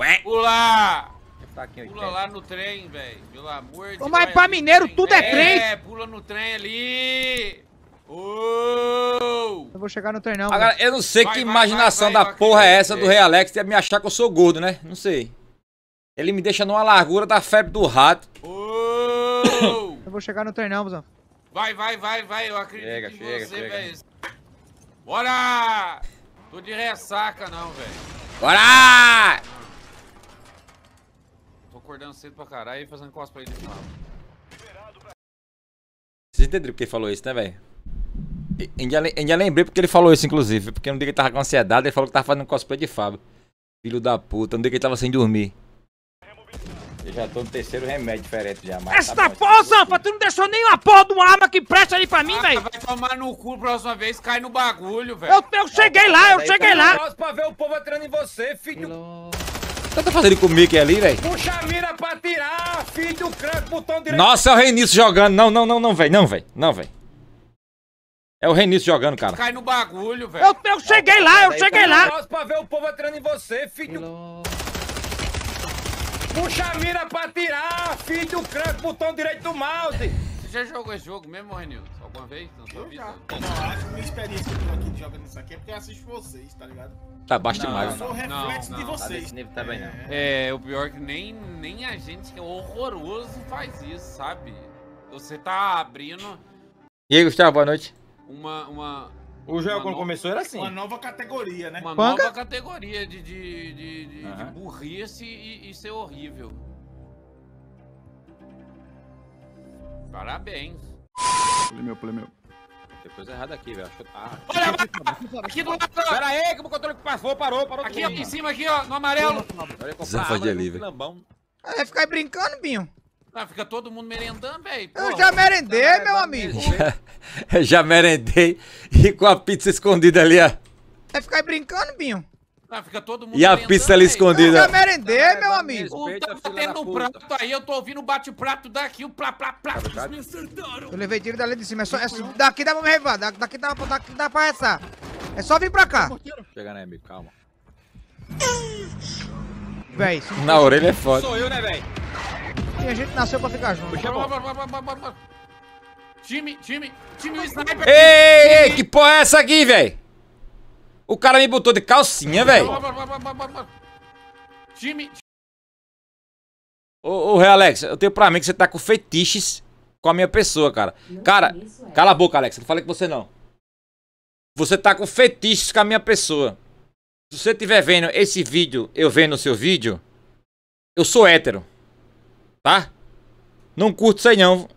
Ué? Pula! Tá pula lá no trem, velho. Pelo amor de Deus. Mas pra é mineiro tudo é né? trem. É, pula no trem ali. Oh! Eu vou chegar no trem não. Agora, eu não sei vai, que vai, imaginação vai, da porra é essa do Rei Alex de me achar que eu sou gordo, né? Não sei. Ele me deixa numa largura da febre do rato. Oh! eu vou chegar no trem não, Vai, vai, vai, vai. Eu acredito chega, em chega, você, velho. Bora! Tô de ressaca não, velho. Bora! acordando cedo pra caralho e fazendo cosplay Vocês entenderam porque ele falou isso, né, velho? Ainda, ainda lembrei porque ele falou isso, inclusive. Porque no dia que ele tava com ansiedade, ele falou que tava fazendo cosplay de Fábio. Filho da puta, no dia que ele tava sem dormir. Eu já tô no terceiro remédio diferente já, mas. Esta tá porra, Zampa, tu não deixou nem uma porra de uma arma que presta ali pra mim, ah, velho. Vai tomar no cu a próxima vez, cai no bagulho, velho. Eu, eu cheguei lá, eu cheguei tá lá. Pra ver o povo entrando em você, filho. O que tá fazendo com o Mickey ali, velho? Puxa a mira! filho do crânio, botão direito. Nossa, é o Reinício jogando. Não, não, não, não, velho. Não, velho. Não, velho. É o Reinício jogando, cara. Cai no bagulho, velho. Eu, eu, cheguei lá, eu cheguei lá. Pra ver o povo atirando em você, filho. Puxa a mira pra tirar, filho do crânio, botão direito do mouse já jogou esse jogo mesmo, Renilson? Alguma vez na sua eu vida? Já. Não, acho que minha experiência aqui jogando isso aqui é porque eu assisto vocês, tá ligado? Tá baixo demais. Né? Eu sou reflexo não, de não, vocês. Tá também, tá não. É. é... o pior é que nem, nem a gente que é horroroso faz isso, sabe? Você tá abrindo... E aí, Gustavo, boa noite. Uma... uma... O jogo quando no... começou era assim. Uma nova categoria, né? Uma nova categoria de, de, de, de, uhum. de burrice e, e ser horrível. Parabéns. Plemeu, meu. Tem coisa errada aqui, velho. Ah. Olha, aqui do lado. Pera aí, que o controle passou, parou, parou. Aqui, em cima, aqui, ó, no amarelo. Zafadinha ali, velho. vai ficar brincando, Binho? Ah, fica todo mundo merendando, velho. Eu já merendei, tá meu amigo. Já, eu já merendei e com a pizza escondida ali, ó. Vai ficar brincando, Binho? Ah, fica todo mundo. E a pista ali aí. escondida. Eu é merender é meu amigo. Eu tô então, tendo um prato aí, eu tô ouvindo o bate-prato daqui, o plá, plá, plá. Eles me acertaram. Eu levei dinheiro dali de cima. É só, é, daqui dá pra me revar, daqui dá, daqui dá pra essa. É só vir pra cá. Chega né, amigo? Calma. Véi. Na orelha é foda. Sou eu, né, véi? a gente nasceu pra ficar junto. Puxa, bora, bora, bora, bora, bora. Time, time, time, o sniper. Ei, que porra é essa aqui, véi? O cara me botou de calcinha, velho. Time. Ô, ô, Alex, eu tenho pra mim que você tá com fetiches com a minha pessoa, cara. Não, cara, é. cala a boca, Alex. Não falei com você, não. Você tá com fetiches com a minha pessoa. Se você estiver vendo esse vídeo, eu vendo o seu vídeo, eu sou hétero. Tá? Não curto isso aí, não.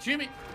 Time.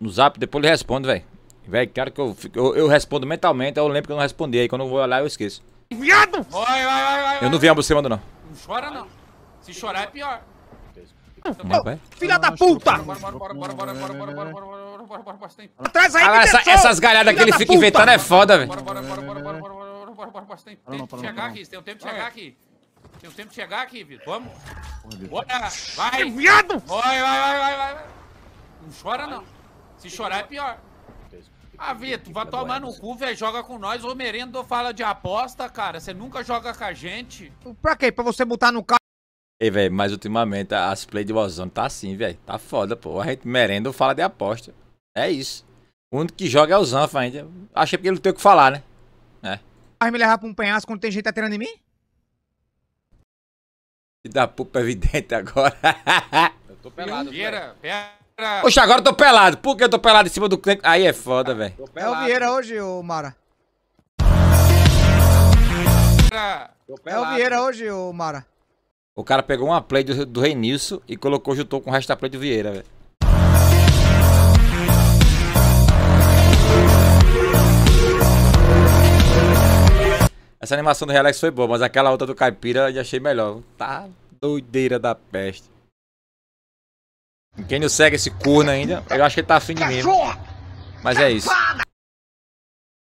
no zap, depois ele responde, velho. Velho, quero que eu, eu, eu, respondo mentalmente, eu lembro que eu não respondi, aí quando eu vou olhar eu esqueço. Viado! Vai, vai, vai, vai, Eu não vi ambos você mandando, não. Não chora, não. Se chorar é pior. Filha da puta! Atrás aí, bora essa, Essas galhadas que ele fica inventando é foda, velho. Bora, bora, bora, bora, bora, bora, bora, bora, bora. bora tempo de chegar aqui, tem um tempo de chegar aqui. Tem um tempo de chegar aqui, Vitor. Vamos. Bora, vai! bora Vai, vai, vai, vai, vai. Não chora, não. Se chorar é pior. Ah, Vitor, vai tomar no cu, velho. Joga com nós. O Merendo fala de aposta, cara. Você nunca joga com a gente. Pra quê? Pra você botar no carro? Ei, velho, mas ultimamente as play de Warzone tá assim, velho. Tá foda, pô. A gente Merendo fala de aposta. É isso. O único que joga é o Zanfa ainda. Achei porque ele não tem o que falar, né? É. Vai me levar pra um penhasco quando tem gente atirando em mim? E dá pupa evidente agora. Eu tô pelado, velho. Poxa, agora eu tô pelado. Por que eu tô pelado em cima do... Aí é foda, velho. É o Vieira hoje, ô Mara. É o Vieira hoje, ô Mara. O cara pegou uma play do, do Renilson e colocou, juntou com o resto da play do Vieira, velho. Essa animação do Relax foi boa, mas aquela outra do Caipira eu achei melhor. Tá doideira da peste. Quem não segue esse corno ainda, eu acho que ele tá afim de mim. Mas é isso.